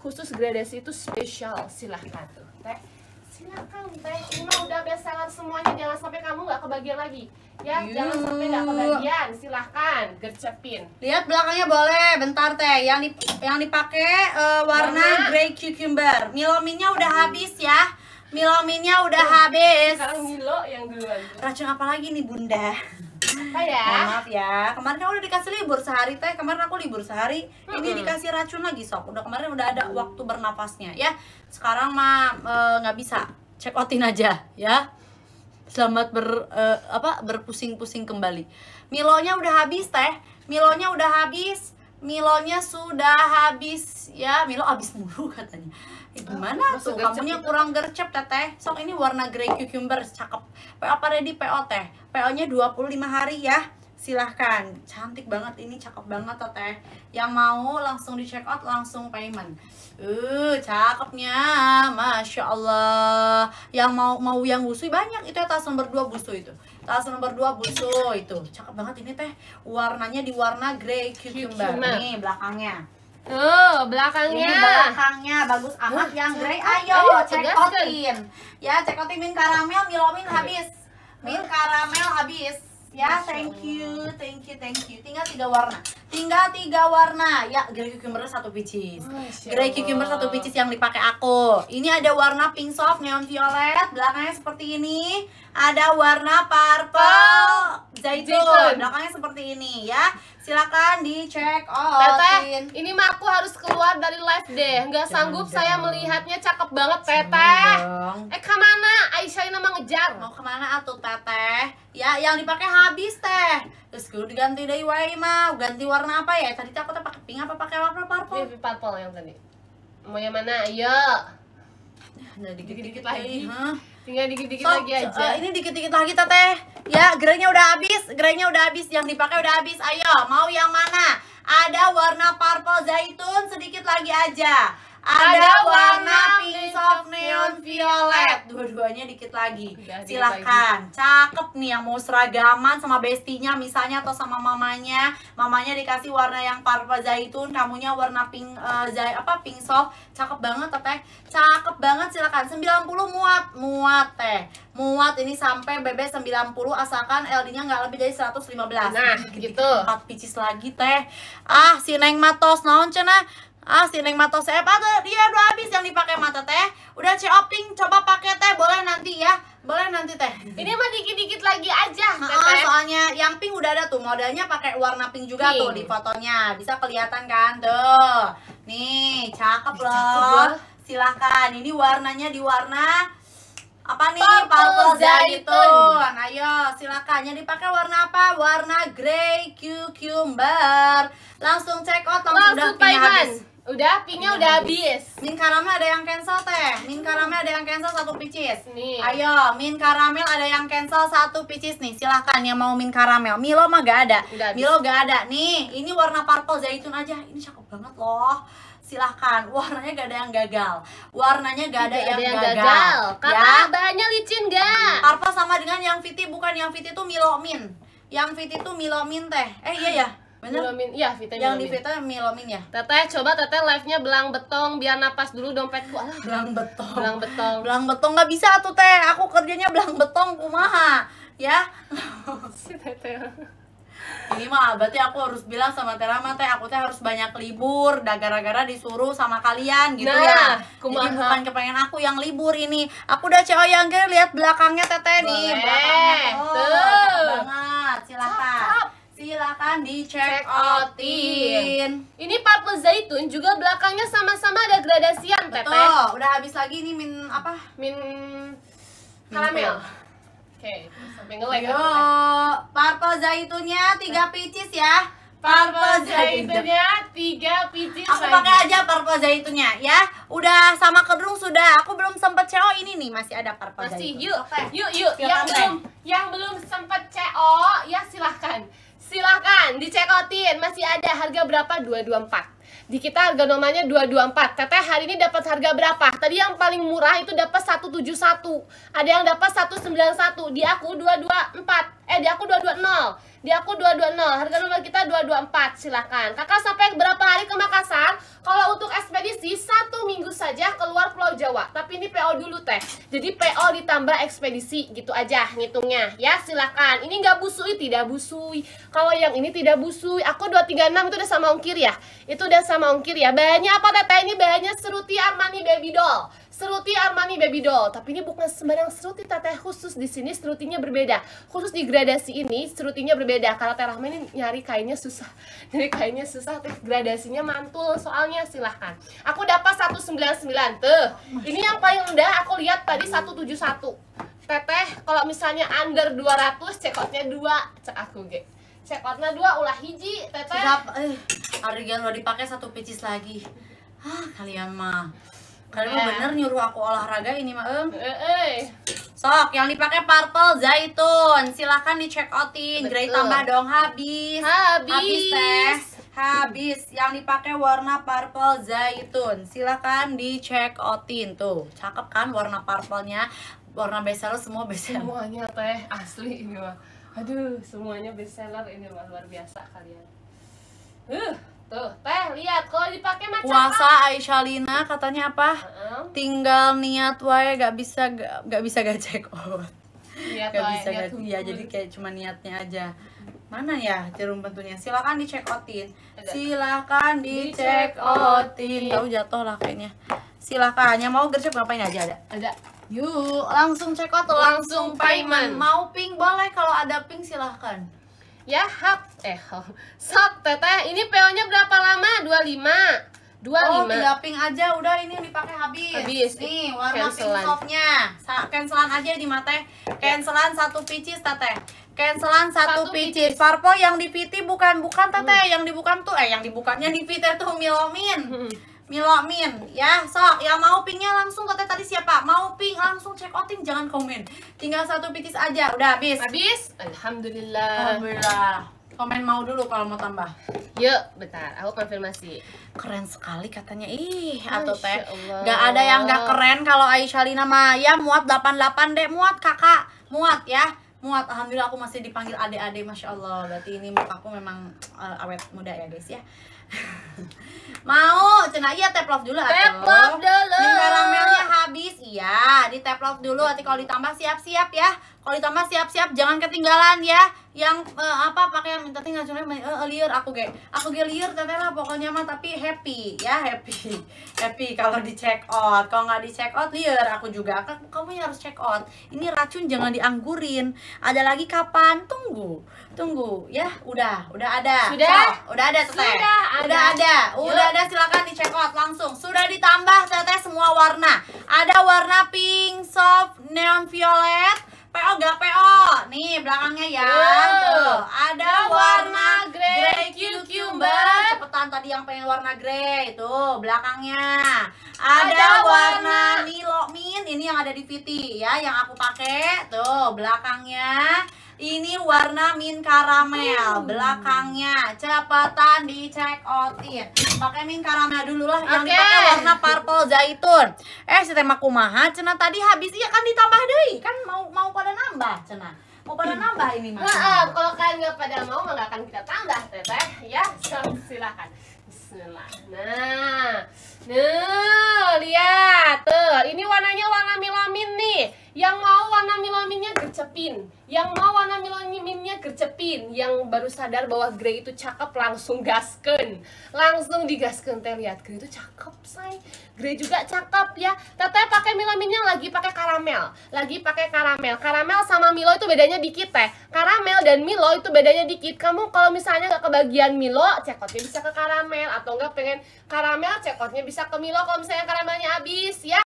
khusus gradasi itu spesial silahkan tuh teh silahkan teh ini udah best seller semuanya jangan sampai kamu nggak kebagian lagi ya Yuh. Iya. jangan sampai nggak kebagian silahkan gercepin lihat belakangnya boleh bentar teh yang dip yang dipakai uh, eh, warna, warna grey cucumber milominnya udah hmm. habis ya milominnya udah oh, habis sekarang milo yang duluan racun apa lagi nih bunda apa ya Mohon maaf ya kemarin kan udah dikasih libur sehari teh kemarin aku libur sehari hmm. ini dikasih racun lagi sok udah kemarin udah ada mm. waktu bernapasnya ya sekarang mah e, nggak e, bisa check outin aja ya selamat ber e, apa berpusing-pusing kembali milonya udah habis teh milonya udah habis milonya sudah habis ya milo habis mulu katanya Eh, gimana oh, tuh kamunya gitu. kurang gercep teteh sok ini warna grey cucumber cakep PO apa ready PO teh PO nya 25 hari ya silahkan cantik banget ini cakep banget teteh yang mau langsung di check out langsung payment uh cakepnya masya allah yang mau mau yang busui banyak itu ya tas nomor 2 busu itu tas nomor 2 busu itu cakep banget ini teh warnanya di warna grey cucumber, cucumber. nih belakangnya Tuh, belakangnya. Ini belakangnya bagus amat uh, yang grey. Ayo, ayo cekotin. Ya, cekotin min karamel, milomin habis. Min karamel habis. Ya, thank you, thank you, thank you. Tinggal tiga warna. Tinggal tiga warna. Ya, grey cucumber satu picis. Grey cucumber satu picis yang dipakai aku. Ini ada warna pink soft neon violet, belakangnya seperti ini. Ada warna purple zaitun, belakangnya seperti ini ya silakan dicek oh teteh ini mah aku harus keluar dari live deh nggak sanggup jangan, saya melihatnya cakep banget teteh eh kemana Aisyah ini mah ngejar mau kemana atuh teteh ya yang dipakai habis teh terus gue diganti dari wae mah ganti warna apa ya tadi aku pakai pink apa pakai apa purple iya, purple yang tadi mau yang mana ayo nah dikit-dikit lagi. Hah? Tinggal dikit-dikit so, lagi eh, aja. Uh, ini dikit-dikit lagi teteh. Ya, gerainya udah habis, gerainya udah habis, yang dipakai udah habis. Ayo, mau yang mana? Ada warna purple zaitun sedikit lagi aja ada warna Pink soft Neon Violet. Dua-duanya dikit lagi. Silahkan. Cakep nih yang mau seragaman sama bestinya misalnya atau sama mamanya. Mamanya dikasih warna yang parpa zaitun, kamunya warna pink uh, zai, apa pink soft. Cakep banget Teh. Cakep banget silahkan. 90 muat, muat Teh. Muat ini sampai BB 90 asalkan LD-nya nggak lebih dari 115. Nah, gitu. 4 picis lagi Teh. Ah, si Neng Matos naon cenah? Ah, si Neng Mato saya ada dia udah habis yang dipakai mata teh. Udah shopping, coba pakai teh boleh nanti ya. Boleh nanti teh. Ini mah dikit-dikit lagi aja. Nah, soalnya yang pink udah ada tuh modelnya pakai warna pink juga pink. tuh di fotonya. Bisa kelihatan kan tuh. Nih, cakep loh. Cakep Ini warnanya di warna apa nih purple, purple zaitun. Gitu. Nah, ayo silakan. Yang dipakai warna apa? Warna grey cucumber. Langsung check out langsung, langsung udah punya habis. Udah, pinknya udah iya. habis. Min karamel ada yang cancel teh. Min karamel ada yang cancel satu picis. Nih. Ayo, min karamel ada yang cancel satu picis nih. Silahkan yang mau min karamel. Milo mah gak ada. Milo gak ada. Nih, ini warna purple zaitun aja. Ini cakep banget loh. Silahkan, warnanya gak ada yang gagal Warnanya gak ada, yang, ada yang gagal, gagal. Karena ya? bahannya licin gak? Purple sama dengan yang Viti, bukan yang Viti tuh Milo min Yang Viti tuh Milo min teh Eh iya ya Milomin, iya Vita Yang milomin. di Vita milomin ya? Teteh, coba teteh live-nya belang betong biar napas dulu dompetku Alah, belang betong Belang betong Belang betong nggak bisa tuh teh, aku kerjanya belang betong kumaha Ya Si teteh ini mah berarti aku harus bilang sama Terama teh aku teh harus banyak libur dan gara-gara disuruh sama kalian gitu ya. nah, ya kumaha. jadi bukan kepengen aku yang libur ini aku udah cewek yang lihat belakangnya teteh nih belakangnya oh, tuh. banget silahkan Silakan dicek outin. Ini purple zaitun juga belakangnya sama-sama ada gradasian, Betul. Tete. Udah habis lagi ini min apa? Min karamel. Oke, okay, sampai ngelag. Yo, purple zaitunnya 3 pieces ya. Purple zaitunnya tiga pieces ya. Aku pakai aja purple zaitunnya ya Udah sama kedrung sudah Aku belum sempet CO ini nih Masih ada purple Masih, zaitun Masih yuk Yuk yuk Yang belum yang belum sempet CO Ya kalian masih ada harga berapa? 224. Di kita harga normalnya 224. teteh hari ini dapat harga berapa? Tadi yang paling murah itu dapat 171. Ada yang dapat 191. Di aku 224. Eh di aku 220 Di aku 220 Harga normal kita 224 Silahkan Kakak sampai berapa hari ke Makassar? Kalau untuk ekspedisi Satu minggu saja keluar Pulau Jawa Tapi ini PO dulu teh Jadi PO ditambah ekspedisi Gitu aja ngitungnya Ya silahkan Ini nggak busui Tidak busui Kalau yang ini tidak busui Aku 236 itu udah sama ongkir ya Itu udah sama ongkir ya Bahannya apa teteh? Ini bahannya seruti Armani Baby Doll Seruti Armani Baby Doll, tapi ini bukan sembarang seruti teteh khusus di sini serutinya berbeda. Khusus di gradasi ini serutinya berbeda karena Teh Rahma ini nyari kainnya susah. jadi kainnya susah, tapi gradasinya mantul soalnya silahkan. Aku dapat 199 tuh. Ini yang paling rendah aku lihat tadi 171. Teteh, kalau misalnya under 200 check outnya 2, cek aku ge. Cekotnya outnya 2 ulah hiji, Teteh. Sedap, eh, harga lo dipakai satu picis lagi. Ah, kalian mah Kalian yeah. bener nyuruh aku olahraga ini mah em. Sok, yang dipakai purple zaitun. Silahkan dicek outin. Grade tambah dong habis. Habis. Habis teh. Habis. Yang dipakai warna purple zaitun. Silahkan dicek outin tuh. Cakep kan warna purple-nya? Warna bestseller semua bestseller. Semuanya teh asli ini mah. Aduh, semuanya best seller ini mah luar biasa kalian. Uh. Tuh, teh lihat kalau dipakai macam Puasa Aisyah Lina katanya apa? Uh -uh. Tinggal niat wae gak bisa gak, gak bisa gajek out. Niat gak bisa niat gak, ya jadi kayak cuma niatnya aja. Mana ya jarum pentunnya? silakan dicek outin. silakan dicek outin. Tahu jatuh lah kayaknya. Silakan, yang mau gercep ngapain aja ada? Ada. Yuk, langsung check out langsung payment. Mau pink boleh kalau ada pink silahkan. Ya hap eh oh. sok teteh ini PO-nya berapa lama? 25 dua oh, lima pink aja udah ini dipakai habis habis nih warna cancelan. pink cancelan aja di mate eh. cancelan satu picis teteh cancelan satu, satu picis. picis parpo yang dipiti bukan bukan teteh hmm. yang dibuka tuh eh yang dibukanya dipite tuh milomin hmm. Milomin ya sok yang mau pingnya langsung katanya tadi siapa mau ping langsung check outing jangan komen tinggal satu pitis aja udah habis habis alhamdulillah alhamdulillah komen mau dulu kalau mau tambah yuk bentar aku konfirmasi keren sekali katanya ih atau teh nggak ada yang nggak keren kalau Aisyah Lina Maya muat 88 deh muat kakak muat ya muat alhamdulillah aku masih dipanggil ade-ade masya Allah berarti ini muka aku memang uh, awet muda ya guys ya Mau, cina iya tap dulu Tap love dulu. Ini karamelnya habis. Iya, di tap dulu. Nanti kalau ditambah siap-siap ya kalau ditambah siap-siap jangan ketinggalan ya yang uh, apa pakai yang minta tinggal cuma uh, eh, eh, liar aku kayak aku kayak liar teteh lah pokoknya mah tapi happy ya happy happy kalau di check out kalau nggak di check out liar aku juga aku, kamu harus check out ini racun jangan dianggurin ada lagi kapan tunggu tunggu ya udah udah ada sudah so, udah ada teteh sudah ada udah ada, udah ada silakan di check out langsung sudah ditambah teteh semua warna ada warna pink soft neon violet PO gak PO nih belakangnya ya tuh ada warna, grey, cucumber cepetan tadi yang pengen warna grey itu belakangnya ada warna mint ini yang ada di PT ya, yang aku pakai. Tuh, belakangnya ini warna mint karamel hmm. belakangnya cepetan dicek out in iya, pakai mint karamel dulu lah okay. yang dipakai warna purple zaitun eh si tema kumaha cena tadi habis iya kan ditambah deh kan mau mau pada nambah cena mau pada nambah ini mas nah, kalau kalian nggak pada mau nggak akan kita tambah teteh ya so, silahkan Bismillah nah nah warnanya warna milamin nih. Yang mau warna milaminnya gercepin. Yang mau warna milaminnya gercepin. Yang baru sadar bahwa grey itu cakep langsung gasken. Langsung digasken teh lihat grey itu cakep say. Grey juga cakep ya. Teteh pakai milaminnya lagi pakai karamel. Lagi pakai karamel. Karamel sama Milo itu bedanya dikit teh. Karamel dan Milo itu bedanya dikit. Kamu kalau misalnya nggak kebagian Milo, cekotnya bisa ke karamel atau enggak pengen karamel, cekotnya bisa ke Milo kalau misalnya karamelnya habis ya.